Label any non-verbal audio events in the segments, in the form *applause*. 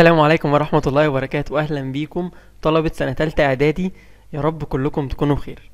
السلام عليكم ورحمة الله وبركاته أهلا بيكم طلبة سنة تالتة إعدادي يا رب كلكم تكونوا بخير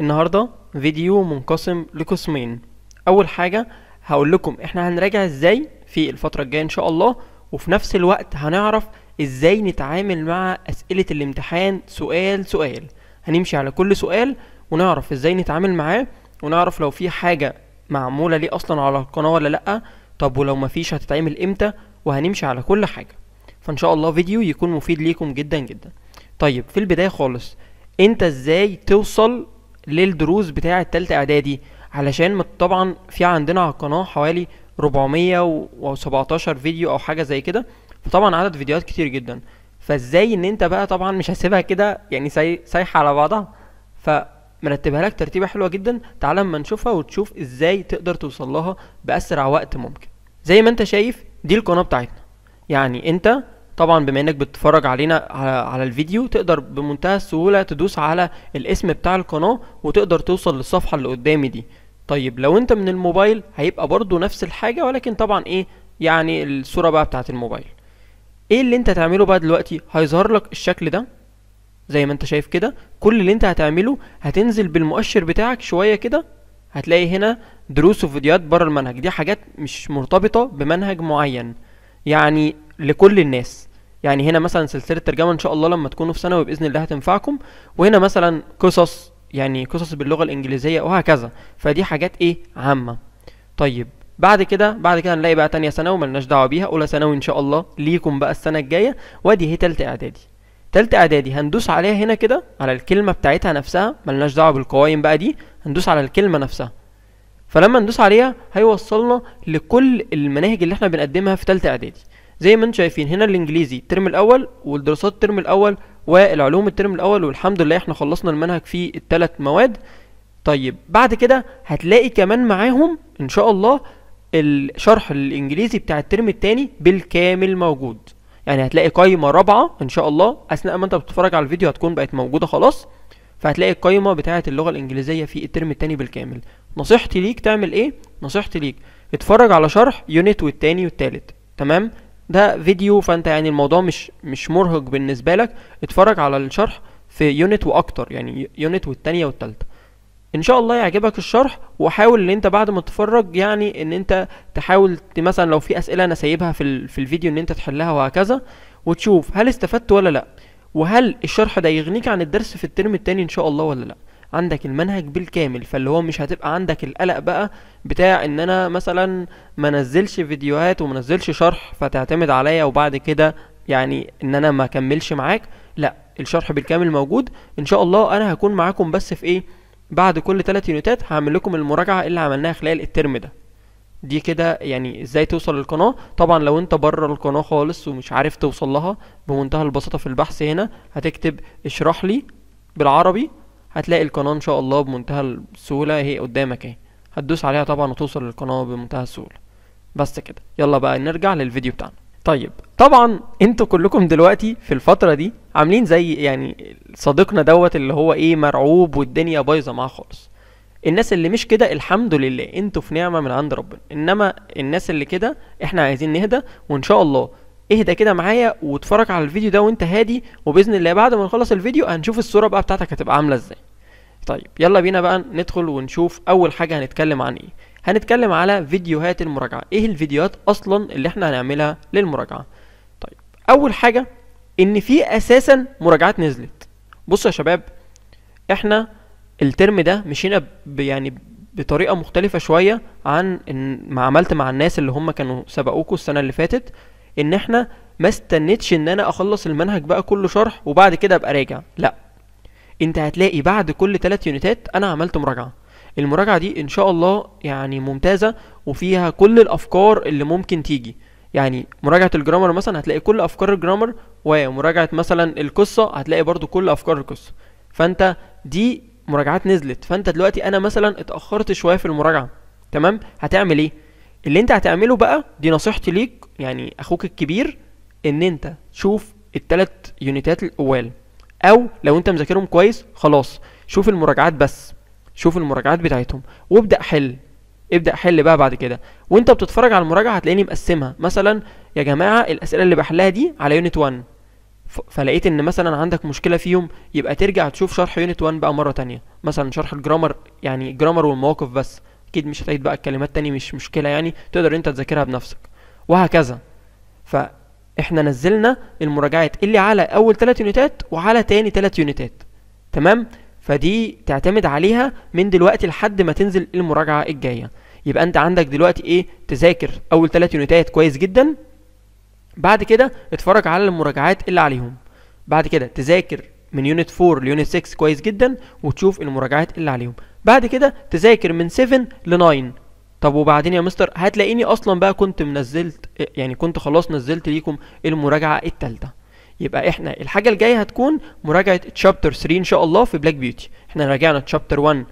النهاردة فيديو منقسم لقسمين أول حاجة هقول لكم إحنا هنراجع إزاي في الفترة الجاية إن شاء الله وفي نفس الوقت هنعرف إزاي نتعامل مع أسئلة الامتحان سؤال سؤال هنمشي على كل سؤال ونعرف إزاي نتعامل معاه ونعرف لو في حاجة معمولة ليه أصلا على القناة ولا لأ طب ولو مفيش هتتعمل إمتى وهنمشي على كل حاجة فان شاء الله فيديو يكون مفيد ليكم جدا جدا طيب في البدايه خالص انت ازاي توصل للدروس بتاعه تالتة اعدادي علشان طبعا في عندنا على القناه حوالي 417 فيديو او حاجه زي كده فطبعا عدد فيديوهات كتير جدا فازاي ان انت بقى طبعا مش هسيبها كده يعني سايحه على بعضها فمرتبها لك ترتيبه حلوه جدا تعالى اما نشوفها وتشوف ازاي تقدر توصل لها باسرع وقت ممكن زي ما انت شايف دي القناه بتاعتنا يعني انت طبعا بما انك بتتفرج علينا على الفيديو تقدر بمنتهى السهولة تدوس على الاسم بتاع القناة وتقدر توصل للصفحة اللي قدامي دي طيب لو انت من الموبايل هيبقى برضو نفس الحاجة ولكن طبعا ايه يعني الصورة بقى بتاعت الموبايل ايه اللي انت هتعمله بقى دلوقتي هيظهر لك الشكل ده زي ما انت شايف كده كل اللي انت هتعمله هتنزل بالمؤشر بتاعك شوية كده هتلاقي هنا دروس وفيديوهات بره المنهج دي حاجات مش مرتبطة بمنهج معين يعني لكل الناس يعني هنا مثلا سلسلة ترجمة ان شاء الله لما تكونوا في ثانوي باذن الله هتنفعكم وهنا مثلا قصص يعني قصص باللغة الانجليزية وهكذا فدي حاجات ايه عامة طيب بعد كده بعد كده هنلاقي بقى تانية ثانوي ملناش دعوة بيها أولى ثانوي إن شاء الله ليكم بقى السنة الجاية وأدي هي تالتة إعدادي تالتة إعدادي هندوس عليها هنا كده على الكلمة بتاعتها نفسها ملناش دعوة بالقوائم بقى دي هندوس على الكلمة نفسها فلما ندوس عليها هيوصلنا لكل المناهج اللي احنا بنقدمها في ثالثه اعدادي زي ما انتم شايفين هنا الانجليزي الترم الاول والدراسات الترم الاول والعلوم الترم الاول والحمد لله احنا خلصنا المنهج في الثلاث مواد طيب بعد كده هتلاقي كمان معاهم ان شاء الله الشرح الانجليزي بتاع الترم الثاني بالكامل موجود يعني هتلاقي قايمه رابعه ان شاء الله اثناء ما انت بتتفرج على الفيديو هتكون بقت موجوده خلاص فهتلاقي القايمه بتاعه اللغه الانجليزيه في الترم الثاني بالكامل نصيحتي ليك تعمل ايه نصيحتي ليك اتفرج على شرح يونت والتاني والتالت تمام ده فيديو فانت يعني الموضوع مش مش مرهق بالنسبه لك اتفرج على الشرح في يونت واكتر يعني يونت والتانيه والتالته ان شاء الله يعجبك الشرح وحاول ان انت بعد ما تتفرج يعني ان انت تحاول مثلا لو في اسئله انا سايبها في, في الفيديو ان انت تحلها وهكذا وتشوف هل استفدت ولا لا وهل الشرح ده يغنيك عن الدرس في الترم التاني ان شاء الله ولا لا عندك المنهج بالكامل فاللي هو مش هتبقى عندك القلق بقى بتاع ان انا مثلا منزلش فيديوهات ومنزلش شرح فتعتمد عليا وبعد كده يعني ان انا ما اكملش معاك لا الشرح بالكامل موجود ان شاء الله انا هكون معاكم بس في ايه بعد كل 3 يونتات هعمل لكم المراجعه اللي عملناها خلال الترم ده دي كده يعني ازاي توصل للقناه طبعا لو انت بره القناه خالص ومش عارف توصل لها بمنتهى البساطه في البحث هنا هتكتب اشرح لي بالعربي هتلاقي القناه ان شاء الله بمنتهى السهوله هي قدامك اهي هتدوس عليها طبعا وتوصل للقناه بمنتهى السهوله بس كده يلا بقى نرجع للفيديو بتاعنا طيب طبعا انتوا كلكم دلوقتي في الفتره دي عاملين زي يعني صديقنا دوت اللي هو ايه مرعوب والدنيا بايظه معاه خالص الناس اللي مش كده الحمد لله انتوا في نعمه من عند ربنا انما الناس اللي كده احنا عايزين نهدى وان شاء الله اهدى كده معايا واتفرج على الفيديو ده وانت هادي وباذن الله بعد ما نخلص الفيديو هنشوف الصوره بقى بتاعتك هتبقى عامله ازاي طيب يلا بينا بقى ندخل ونشوف اول حاجه هنتكلم عن ايه هنتكلم على فيديوهات المراجعه ايه الفيديوهات اصلا اللي احنا هنعملها للمراجعه طيب اول حاجه ان في اساسا مراجعات نزلت بصوا يا شباب احنا الترم ده مشينا يعني بطريقه مختلفه شويه عن ما عملت مع الناس اللي هم كانوا سبقوكوا السنه اللي فاتت ان احنا ما استنيتش ان انا اخلص المنهج بقى كله شرح وبعد كده ابقى راجع لا انت هتلاقي بعد كل 3 يونتات انا عملت مراجعه المراجعه دي ان شاء الله يعني ممتازه وفيها كل الافكار اللي ممكن تيجي يعني مراجعه الجرامر مثلا هتلاقي كل افكار الجرامر ومراجعه مثلا القصه هتلاقي برضو كل افكار القصه فانت دي مراجعات نزلت فانت دلوقتي انا مثلا اتاخرت شويه في المراجعه تمام هتعمل ايه اللي انت هتعمله بقى دي نصيحتي ليك يعني اخوك الكبير ان انت تشوف التلات يونيتات الاول او لو انت مذاكرهم كويس خلاص شوف المراجعات بس شوف المراجعات بتاعتهم وابدا حل ابدا حل بقى بعد كده وانت بتتفرج على المراجعه هتلاقيني مقسمها مثلا يا جماعه الاسئله اللي بحلها دي على يونت 1 فلقيت ان مثلا عندك مشكله فيهم يبقى ترجع تشوف شرح يونت 1 بقى مره تانية مثلا شرح الجرامر يعني الجرامر والمواقف بس اكيد مش هتعيد بقى الكلمات تاني مش مشكله يعني تقدر انت تذاكرها بنفسك وهكذا فاحنا نزلنا المراجعات اللي على اول 3 يونتات وعلى تاني 3 يونتات تمام فدي تعتمد عليها من دلوقتي لحد ما تنزل المراجعه الجايه يبقى انت عندك دلوقتي ايه تذاكر اول 3 يونتات كويس جدا بعد كده اتفرج على المراجعات اللي عليهم بعد كده تذاكر من يونت 4 ليونت 6 كويس جدا وتشوف المراجعات اللي عليهم بعد كده تذاكر من 7 ل 9 طب وبعدين يا مستر هتلاقيني اصلا بقى كنت منزلت يعني كنت خلاص نزلت ليكم المراجعه الثالثه يبقى احنا الحاجه الجايه هتكون مراجعه تشابتر 3 ان شاء الله في بلاك بيوتي احنا راجعنا تشابتر 1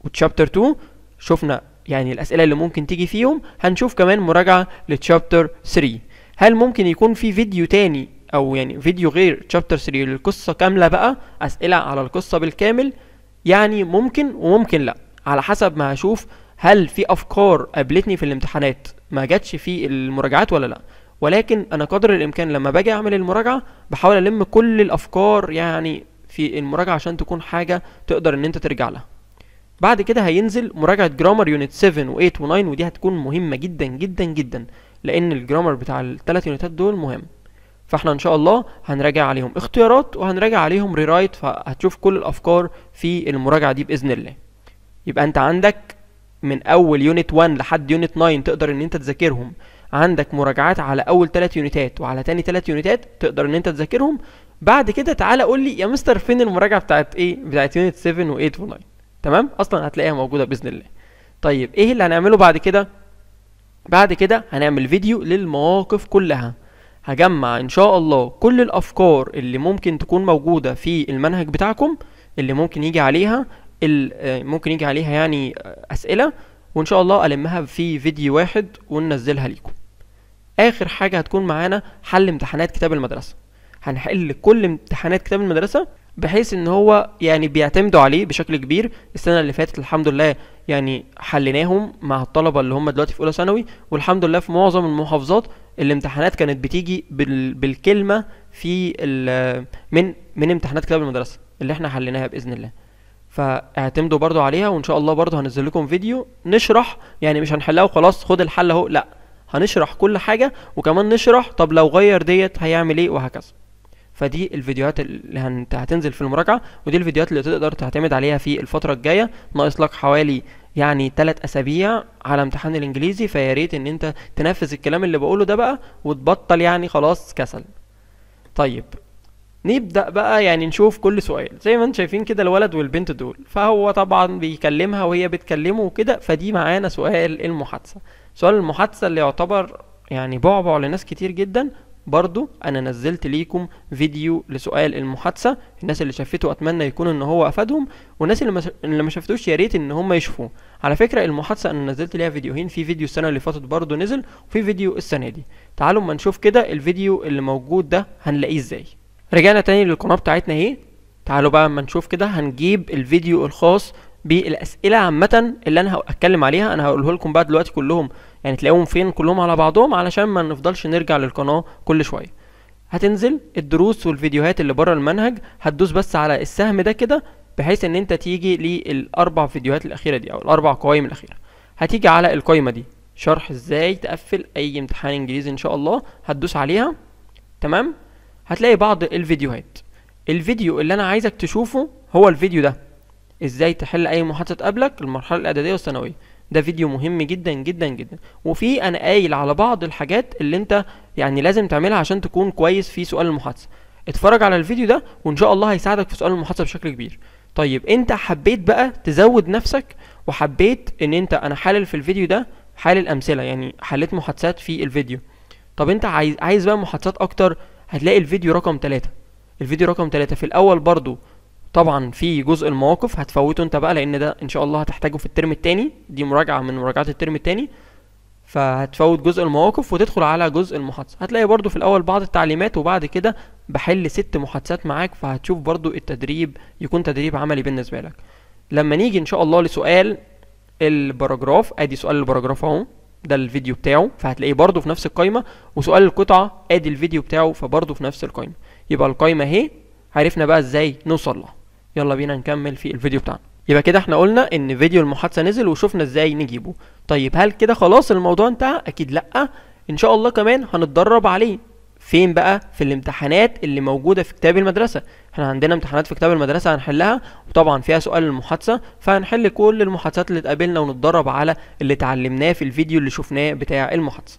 وتشابتر 2 شفنا يعني الاسئله اللي ممكن تيجي فيهم هنشوف كمان مراجعه لتشابتر 3 هل ممكن يكون في فيديو تاني او يعني فيديو غير تشابتر 3 للقصه كامله بقى اسئله على القصه بالكامل يعني ممكن وممكن لا على حسب ما هشوف هل في افكار قابلتني في الامتحانات ما جاتش في المراجعات ولا لا ولكن انا قدر الامكان لما باجي اعمل المراجعه بحاول الم كل الافكار يعني في المراجعه عشان تكون حاجه تقدر ان انت ترجع لها بعد كده هينزل مراجعه جرامر يونت 7 و8 و9 ودي هتكون مهمه جدا جدا جدا لان الجرامر بتاع الثلاث يونتات دول مهم فاحنا ان شاء الله هنراجع عليهم اختيارات وهنراجع عليهم ريرايت فهتشوف كل الافكار في المراجعه دي باذن الله يبقى انت عندك من اول يونت 1 لحد يونت 9 تقدر ان انت تذاكرهم عندك مراجعات على اول 3 يونتات وعلى تاني 3 يونتات تقدر ان انت تذاكرهم بعد كده تعالى قول لي يا مستر فين المراجعه بتاعت ايه بتاعت يونت 7 و8 و9 تمام اصلا هتلاقيها موجوده باذن الله طيب ايه اللي هنعمله بعد كده بعد كده هنعمل فيديو للمواقف كلها هجمع ان شاء الله كل الافكار اللي ممكن تكون موجودة في المنهج بتاعكم اللي ممكن يجي عليها آه، ممكن يجي عليها يعني آه، اسئلة وان شاء الله المها في فيديو واحد وننزلها ليكم اخر حاجة هتكون معانا حل امتحانات كتاب المدرسة هنحل كل امتحانات كتاب المدرسة بحيث ان هو يعني بيعتمدوا عليه بشكل كبير السنه اللي فاتت الحمد لله يعني حليناهم مع الطلبه اللي هم دلوقتي في اولى ثانوي والحمد لله في معظم المحافظات الامتحانات كانت بتيجي بالكلمه في ال... من من امتحانات كتاب المدرسه اللي احنا حليناها باذن الله فاعتمدوا برضو عليها وان شاء الله برضو هنزل لكم فيديو نشرح يعني مش هنحلها وخلاص خد الحل اهو لا هنشرح كل حاجه وكمان نشرح طب لو غير ديت هيعمل ايه وهكذا فدي الفيديوهات اللي هنت... هتنزل في المراجعه ودي الفيديوهات اللي تقدر تعتمد عليها في الفتره الجايه ناقص لك حوالي يعني 3 اسابيع على امتحان الانجليزي فيا ريت ان انت تنفذ الكلام اللي بقوله ده بقى وتبطل يعني خلاص كسل طيب نبدا بقى يعني نشوف كل سؤال زي ما انتم شايفين كده الولد والبنت دول فهو طبعا بيكلمها وهي بتكلمه وكده فدي معانا سؤال المحادثه سؤال المحادثه اللي يعتبر يعني بعبع لناس كتير جدا برضو انا نزلت ليكم فيديو لسؤال المحادثه الناس اللي شافته اتمنى يكون ان هو افادهم والناس اللي ما اللي ما شافتوش يا ريت ان هم يشوفوه على فكره المحادثه انا نزلت ليها فيديوهين في فيديو السنه اللي فاتت برضو نزل وفي فيديو السنه دي تعالوا اما نشوف كده الفيديو اللي موجود ده هنلاقيه ازاي رجعنا تاني للقناه بتاعتنا اهي تعالوا بقى اما نشوف كده هنجيب الفيديو الخاص بالاسئله عامه اللي انا هتكلم عليها انا هقوله لكم بقى دلوقتي كلهم يعني تلاقوهم فين كلهم على بعضهم علشان ما نفضلش نرجع للقناه كل شويه هتنزل الدروس والفيديوهات اللي بره المنهج هتدوس بس على السهم ده كده بحيث ان انت تيجي للاربع فيديوهات الاخيره دي او الاربع قوائم الاخيره هتيجي على القايمه دي شرح ازاي تقفل اي امتحان انجليزي ان شاء الله هتدوس عليها تمام هتلاقي بعض الفيديوهات الفيديو اللي انا عايزك تشوفه هو الفيديو ده ازاي تحل اي محادثه تقابلك المرحله الاعداديه والثانويه ده فيديو مهم جدا جدا جدا وفي انا قايل على بعض الحاجات اللي انت يعني لازم تعملها عشان تكون كويس في سؤال المحادثه اتفرج على الفيديو ده وان شاء الله هيساعدك في سؤال المحادثه بشكل كبير طيب انت حبيت بقى تزود نفسك وحبيت ان انت انا حالل في الفيديو ده حالل امثله يعني حليت محادثات في الفيديو طب انت عايز عايز بقى محادثات اكتر هتلاقي الفيديو رقم 3 الفيديو رقم 3 في الاول برضو طبعا في جزء المواقف هتفوته انت بقى لان ده ان شاء الله هتحتاجه في الترم التاني دي مراجعه من مراجعات الترم التاني فهتفوت جزء المواقف وتدخل على جزء المحادثه هتلاقي برضو في الاول بعض التعليمات وبعد كده بحل ست محادثات معاك فهتشوف برضو التدريب يكون تدريب عملي بالنسبه لك لما نيجي ان شاء الله لسؤال الباراجراف ادي سؤال الباراجراف اهو ده الفيديو بتاعه فهتلاقيه برضو في نفس القايمه وسؤال القطعه ادي الفيديو بتاعه فبرضو في نفس القايمه يبقى القايمه اهي عرفنا بقى ازاي نوصل لها يلا بينا نكمل في الفيديو بتاعنا يبقى كده احنا قلنا ان فيديو المحادثه نزل وشفنا ازاي نجيبه طيب هل كده خلاص الموضوع انتهى اكيد لا ان شاء الله كمان هنتدرب عليه فين بقى في الامتحانات اللي موجوده في كتاب المدرسه احنا عندنا امتحانات في كتاب المدرسه هنحلها وطبعا فيها سؤال المحادثه فهنحل كل المحادثات اللي اتقابلنا ونتدرب على اللي اتعلمناه في الفيديو اللي شفناه بتاع المحادثه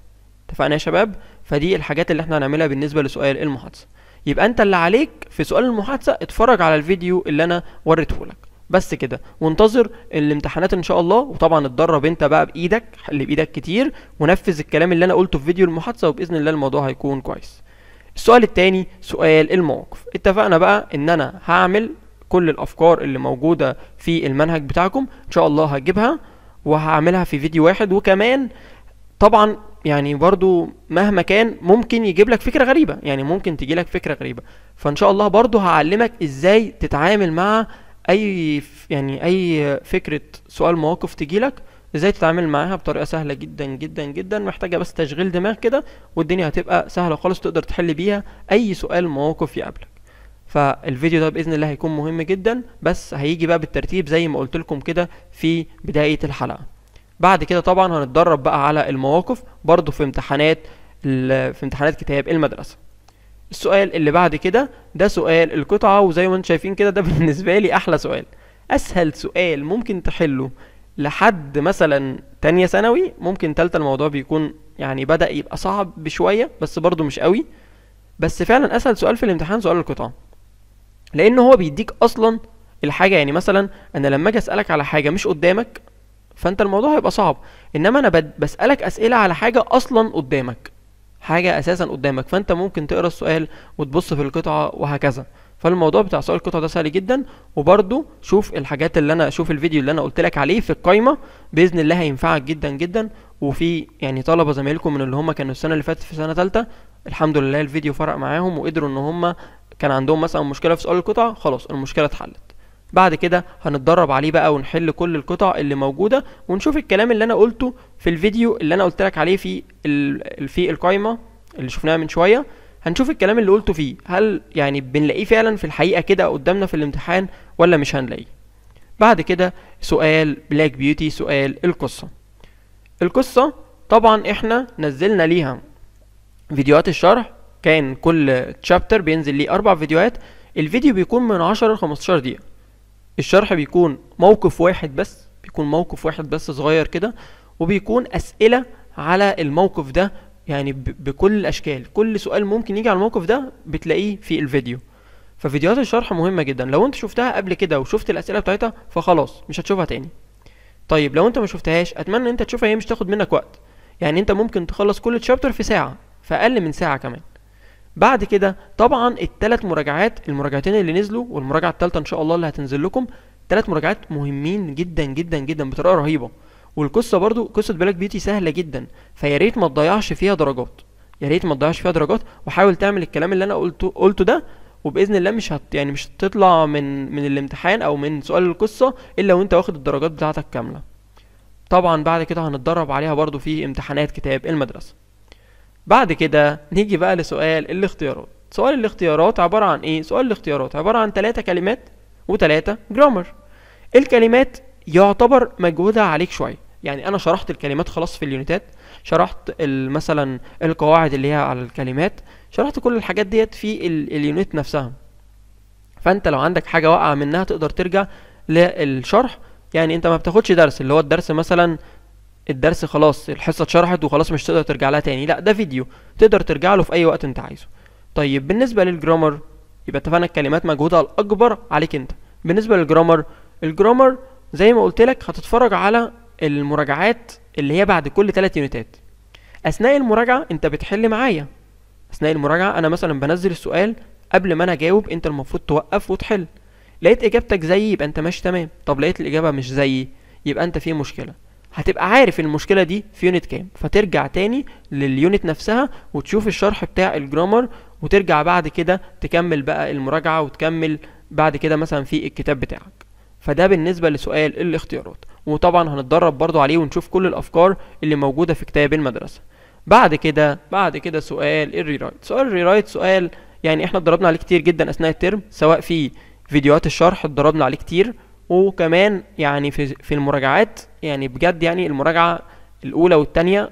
اتفقنا يا شباب فدي الحاجات اللي احنا هنعملها بالنسبه لسؤال المحادثه يبقى انت اللي عليك في سؤال المحادثه اتفرج على الفيديو اللي انا وريته لك بس كده وانتظر الامتحانات ان شاء الله وطبعا اتدرب انت بقى بايدك اللي بايدك كتير ونفذ الكلام اللي انا قلته في فيديو المحادثه وباذن الله الموضوع هيكون كويس السؤال التاني سؤال المواقف اتفقنا بقى ان انا هعمل كل الافكار اللي موجوده في المنهج بتاعكم ان شاء الله هجيبها وهعملها في فيديو واحد وكمان طبعا يعني برضو مهما كان ممكن يجيب لك فكره غريبه يعني ممكن تجي لك فكره غريبه فان شاء الله برضو هعلمك ازاي تتعامل مع اي يعني اي فكره سؤال مواقف تجي لك ازاي تتعامل معاها بطريقه سهله جدا جدا جدا محتاجه بس تشغيل دماغ كده والدنيا هتبقى سهله خالص تقدر تحل بيها اي سؤال مواقف يقابلك فالفيديو ده باذن الله هيكون مهم جدا بس هيجي بقى بالترتيب زي ما قلت لكم كده في بدايه الحلقه بعد كده طبعا هنتدرب بقى على المواقف برضو في امتحانات في امتحانات كتاب المدرسه السؤال اللي بعد كده ده سؤال القطعه وزي ما انتم شايفين كده ده *laughs* بالنسبه لي احلى سؤال اسهل سؤال ممكن تحله لحد مثلا تانية ثانوي ممكن تالتة الموضوع بيكون يعني بدأ يبقى صعب بشوية بس برضه مش قوي بس فعلا أسهل سؤال في الامتحان سؤال القطعة لأن هو بيديك أصلا الحاجة يعني مثلا أنا لما أجي أسألك على حاجة مش قدامك فانت الموضوع هيبقى صعب انما انا بسالك اسئله على حاجه اصلا قدامك حاجه اساسا قدامك فانت ممكن تقرا السؤال وتبص في القطعه وهكذا فالموضوع بتاع سؤال القطعه ده سهل جدا وبرده شوف الحاجات اللي انا شوف الفيديو اللي انا قلت لك عليه في القايمه باذن الله هينفعك جدا جدا وفي يعني طلبه زمايلكم من اللي هم كانوا السنه اللي فاتت في سنه ثالثه الحمد لله الفيديو فرق معاهم وقدروا ان هم كان عندهم مثلا مشكله في سؤال القطعه خلاص المشكله اتحلت بعد كده هنتدرب عليه بقى ونحل كل القطع اللي موجودة ونشوف الكلام اللي انا قلته في الفيديو اللي انا قلت لك عليه في في القايمة اللي شفناها من شوية هنشوف الكلام اللي قلته فيه هل يعني بنلاقيه فعلا في الحقيقة كده قدامنا في الامتحان ولا مش هنلاقيه بعد كده سؤال بلاك بيوتي سؤال القصة القصة طبعا احنا نزلنا ليها فيديوهات الشرح كان كل تشابتر بينزل ليه اربع فيديوهات الفيديو بيكون من 10 ل 15 دقيقة الشرح بيكون موقف واحد بس بيكون موقف واحد بس صغير كده وبيكون اسئله على الموقف ده يعني بكل الاشكال كل سؤال ممكن يجي على الموقف ده بتلاقيه في الفيديو ففيديوهات الشرح مهمه جدا لو انت شفتها قبل كده وشفت الاسئله بتاعتها فخلاص مش هتشوفها تاني طيب لو انت ما شفتهاش اتمنى ان انت تشوفها هي مش تاخد منك وقت يعني انت ممكن تخلص كل تشابتر في ساعه في اقل من ساعه كمان بعد كده طبعا الثلاث مراجعات المراجعتين اللي نزلوا والمراجعه الثالثه ان شاء الله اللي هتنزل لكم ثلاث مراجعات مهمين جدا جدا جدا بطريقه رهيبه والقصه برده قصه بلاك بيوتي سهله جدا فيا ريت ما تضيعش فيها درجات يا ريت ما تضيعش فيها درجات وحاول تعمل الكلام اللي انا قلته قلته ده وباذن الله مش هت يعني مش هتطلع من من الامتحان او من سؤال القصه الا وانت واخد الدرجات بتاعتك كامله طبعا بعد كده هنتدرب عليها برده في امتحانات كتاب المدرسه بعد كده نيجي بقى لسؤال الاختيارات سؤال الاختيارات عبارة عن ايه؟ سؤال الاختيارات عبارة عن ثلاثة كلمات وثلاثة جرامر الكلمات يعتبر مجهودها عليك شوية يعني انا شرحت الكلمات خلاص في اليونتات شرحت مثلا القواعد اللي هي على الكلمات شرحت كل الحاجات ديت في اليونت نفسها فانت لو عندك حاجة واقعة منها تقدر ترجع للشرح يعني انت ما بتاخدش درس اللي هو الدرس مثلا الدرس خلاص الحصه اتشرحت وخلاص مش تقدر ترجع لها تاني لا ده فيديو تقدر ترجع له في اي وقت انت عايزه طيب بالنسبه للجرامر يبقى اتفقنا الكلمات مجهودها الاكبر عليك انت بالنسبه للجرامر الجرامر زي ما قلت لك هتتفرج على المراجعات اللي هي بعد كل 3 يونتات اثناء المراجعه انت بتحل معايا اثناء المراجعه انا مثلا بنزل السؤال قبل ما انا اجاوب انت المفروض توقف وتحل لقيت اجابتك زيي يبقى انت ماشي تمام طب لقيت الاجابه مش زيي يبقى انت في مشكله هتبقى عارف المشكله دي في يونت كام فترجع تاني لليونت نفسها وتشوف الشرح بتاع الجرامر وترجع بعد كده تكمل بقى المراجعه وتكمل بعد كده مثلا في الكتاب بتاعك فده بالنسبه لسؤال الاختيارات وطبعا هنتدرب برضو عليه ونشوف كل الافكار اللي موجوده في كتاب المدرسه بعد كده بعد كده سؤال الري رايت سؤال الري رايت سؤال يعني احنا اتدربنا عليه كتير جدا اثناء الترم سواء في فيديوهات الشرح اتدربنا عليه كتير وكمان يعني في في المراجعات يعني بجد يعني المراجعه الاولى والثانيه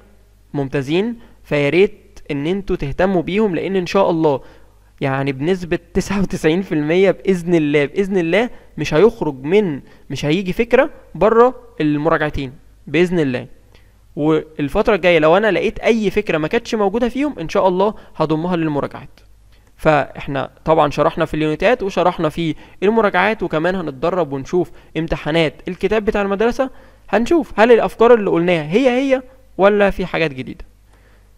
ممتازين فيا ريت ان انتوا تهتموا بيهم لان ان شاء الله يعني بنسبة 99% بإذن الله بإذن الله مش هيخرج من مش هيجي فكرة بره المراجعتين بإذن الله والفترة الجاية لو أنا لقيت أي فكرة ما كانتش موجودة فيهم إن شاء الله هضمها للمراجعات فاحنا طبعا شرحنا في اليونتات وشرحنا في المراجعات وكمان هنتدرب ونشوف امتحانات الكتاب بتاع المدرسه هنشوف هل الافكار اللي قلناها هي هي ولا في حاجات جديده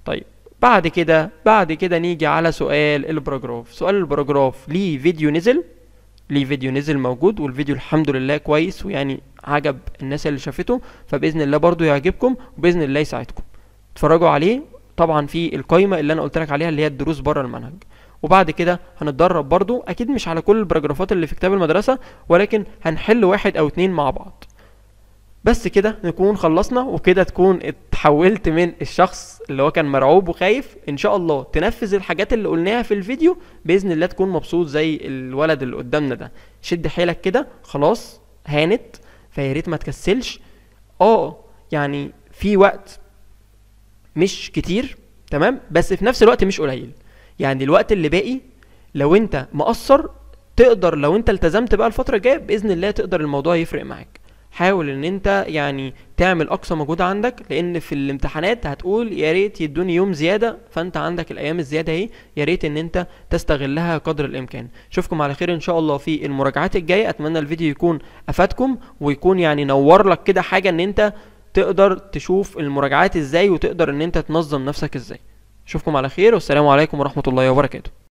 طيب بعد كده بعد كده نيجي على سؤال الباراجراف سؤال الباراجراف ليه فيديو نزل ليه فيديو نزل موجود والفيديو الحمد لله كويس ويعني عجب الناس اللي شافته فباذن الله برضو يعجبكم وباذن الله يساعدكم اتفرجوا عليه طبعا في القايمه اللي انا قلت لك عليها اللي هي الدروس بره المنهج وبعد كده هنتدرب برضو اكيد مش على كل البراجرافات اللي في كتاب المدرسه ولكن هنحل واحد او اتنين مع بعض بس كده نكون خلصنا وكده تكون اتحولت من الشخص اللي هو كان مرعوب وخايف ان شاء الله تنفذ الحاجات اللي قلناها في الفيديو باذن الله تكون مبسوط زي الولد اللي قدامنا ده شد حيلك كده خلاص هانت فيا ريت ما تكسلش اه يعني في وقت مش كتير تمام بس في نفس الوقت مش قليل يعني الوقت اللي باقي لو انت مقصر تقدر لو انت التزمت بقى الفتره الجايه باذن الله تقدر الموضوع يفرق معاك حاول ان انت يعني تعمل اقصى مجهود عندك لان في الامتحانات هتقول يا ريت يدوني يوم زياده فانت عندك الايام الزياده اهي يا ريت ان انت تستغلها قدر الامكان اشوفكم على خير ان شاء الله في المراجعات الجايه اتمنى الفيديو يكون افادكم ويكون يعني نور لك كده حاجه ان انت تقدر تشوف المراجعات ازاي وتقدر ان انت تنظم نفسك ازاي اشوفكم على خير والسلام عليكم ورحمه الله وبركاته